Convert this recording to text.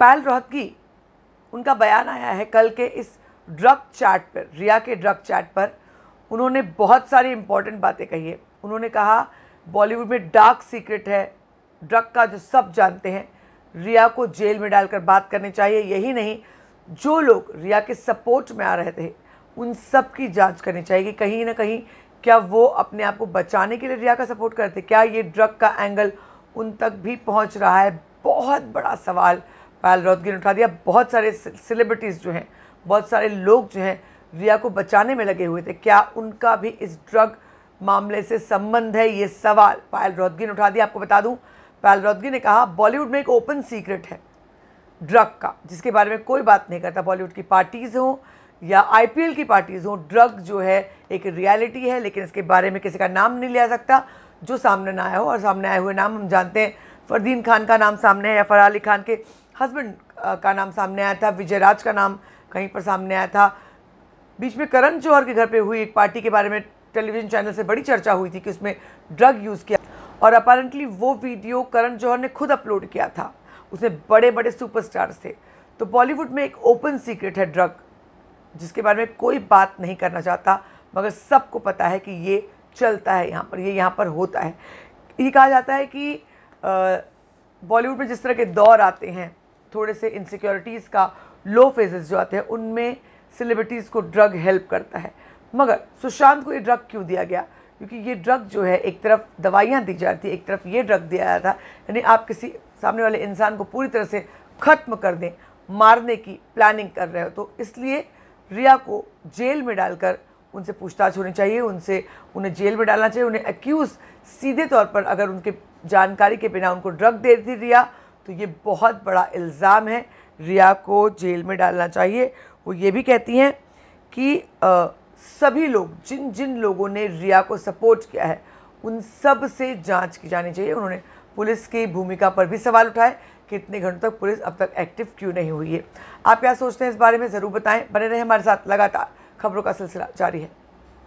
पायल रोहतगी उनका बयान आया है कल के इस ड्रग चैट पर रिया के ड्रग चैट पर उन्होंने बहुत सारी इम्पोर्टेंट बातें कही है उन्होंने कहा बॉलीवुड में डार्क सीक्रेट है ड्रग का जो सब जानते हैं रिया को जेल में डालकर बात करनी चाहिए यही नहीं जो लोग रिया के सपोर्ट में आ रहे थे उन सब की जांच करनी चाहिए कि कहीं ना कहीं क्या वो अपने आप को बचाने के लिए रिया का सपोर्ट करते क्या ये ड्रग का एंगल उन तक भी पहुंच रहा है बहुत बड़ा सवाल पायल रौदगी ने उठा दिया बहुत सारे सेलिब्रिटीज़ जो हैं बहुत सारे लोग जो हैं रिया को बचाने में लगे हुए थे क्या उनका भी इस ड्रग मामले से संबंध है ये सवाल पायल रौदगी ने उठा दिया आपको बता दूं पायल रौदगी ने कहा बॉलीवुड में एक ओपन सीक्रेट है ड्रग का जिसके बारे में कोई बात नहीं करता बॉलीवुड की पार्टीज़ हों या आईपीएल की पार्टीज़ हों ड्रग जो है एक रियलिटी है लेकिन इसके बारे में किसी का नाम नहीं लिया सकता जो सामने ना आया हो और सामने आए हुए नाम हम जानते हैं फरदीन खान का नाम सामने है या फर अली खान के हस्बैंड का नाम सामने आया था विजय राज का नाम कहीं पर सामने आया था बीच में करण जौहर के घर पे हुई एक पार्टी के बारे में टेलीविज़न चैनल से बड़ी चर्चा हुई थी कि उसमें ड्रग यूज़ किया और अपारेंटली वो वीडियो करण जौहर ने खुद अपलोड किया था उसमें बड़े बड़े सुपरस्टार्स थे तो बॉलीवुड में एक ओपन सीक्रेट है ड्रग जिसके बारे में कोई बात नहीं करना चाहता मगर सबको पता है कि ये चलता है यहाँ पर ये यहाँ पर होता है ये कहा जाता है कि बॉलीवुड में जिस तरह के दौर आते हैं थोड़े से इनसिक्योरिटीज़ का लो फेजेस जो आते हैं उनमें सेलिब्रिटीज़ को ड्रग हेल्प करता है मगर सुशांत को ये ड्रग क्यों दिया गया क्योंकि ये ड्रग जो है एक तरफ दवाइयाँ दी जा है एक तरफ ये ड्रग दिया जाता था यानी आप किसी सामने वाले इंसान को पूरी तरह से ख़त्म कर दें मारने की प्लानिंग कर रहे हो तो इसलिए रिया को जेल में डालकर उनसे पूछताछ होनी चाहिए उनसे उन्हें जेल में डालना चाहिए उन्हें एक्यूज़ सीधे तौर पर अगर उनके जानकारी के बिना उनको ड्रग दे दी रिया तो ये बहुत बड़ा इल्ज़ाम है रिया को जेल में डालना चाहिए वो ये भी कहती हैं कि आ, सभी लोग जिन जिन लोगों ने रिया को सपोर्ट किया है उन सब से जांच की जानी चाहिए उन्होंने पुलिस की भूमिका पर भी सवाल उठाए कितने घंटों तक पुलिस अब तक एक्टिव क्यों नहीं हुई है आप क्या सोचते हैं इस बारे में ज़रूर बताएं बने रहें हमारे साथ लगातार खबरों का सिलसिला जारी है